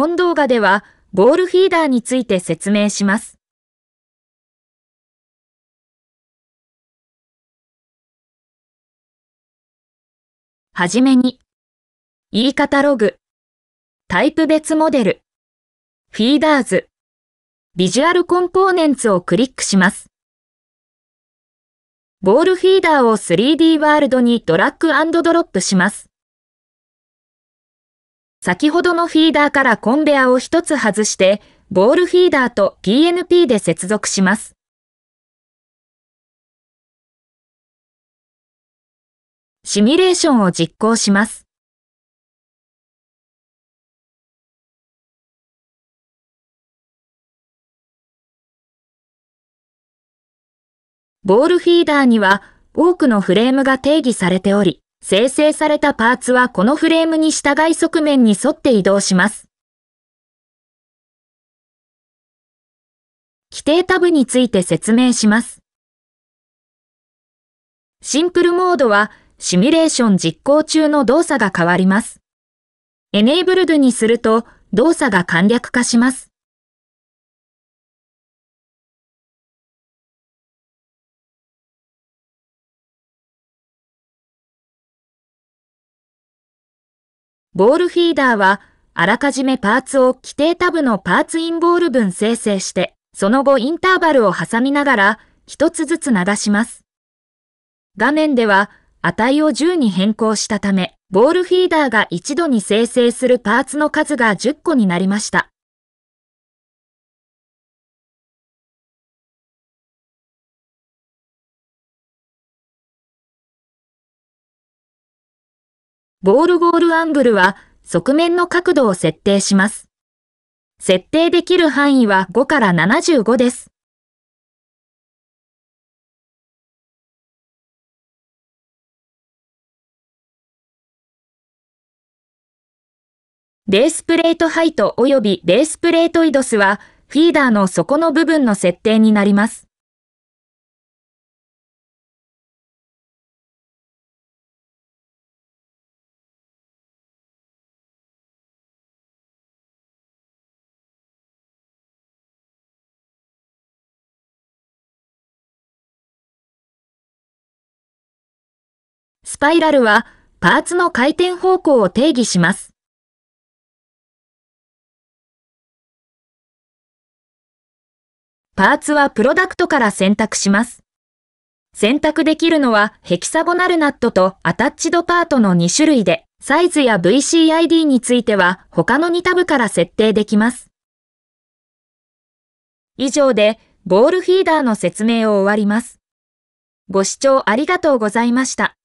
本動画ではボールフィーダーについて説明します。はじめに、言い方ログ、タイプ別モデル、フィーダーズ、ビジュアルコンポーネンツをクリックします。ボールフィーダーを 3D ワールドにドラッグドロップします。先ほどのフィーダーからコンベアを一つ外して、ボールフィーダーと PNP で接続します。シミュレーションを実行します。ボールフィーダーには多くのフレームが定義されており、生成されたパーツはこのフレームに従い側面に沿って移動します。規定タブについて説明します。シンプルモードはシミュレーション実行中の動作が変わります。エネイブルドにすると動作が簡略化します。ボールフィーダーは、あらかじめパーツを規定タブのパーツインボール分生成して、その後インターバルを挟みながら、一つずつ流します。画面では、値を10に変更したため、ボールフィーダーが一度に生成するパーツの数が10個になりました。ボールゴールアングルは側面の角度を設定します。設定できる範囲は5から75です。ベースプレートハイト及びベースプレートイドスはフィーダーの底の部分の設定になります。スパイラルはパーツの回転方向を定義します。パーツはプロダクトから選択します。選択できるのはヘキサゴナルナットとアタッチドパートの2種類で、サイズや VCID については他の2タブから設定できます。以上でボールフィーダーの説明を終わります。ご視聴ありがとうございました。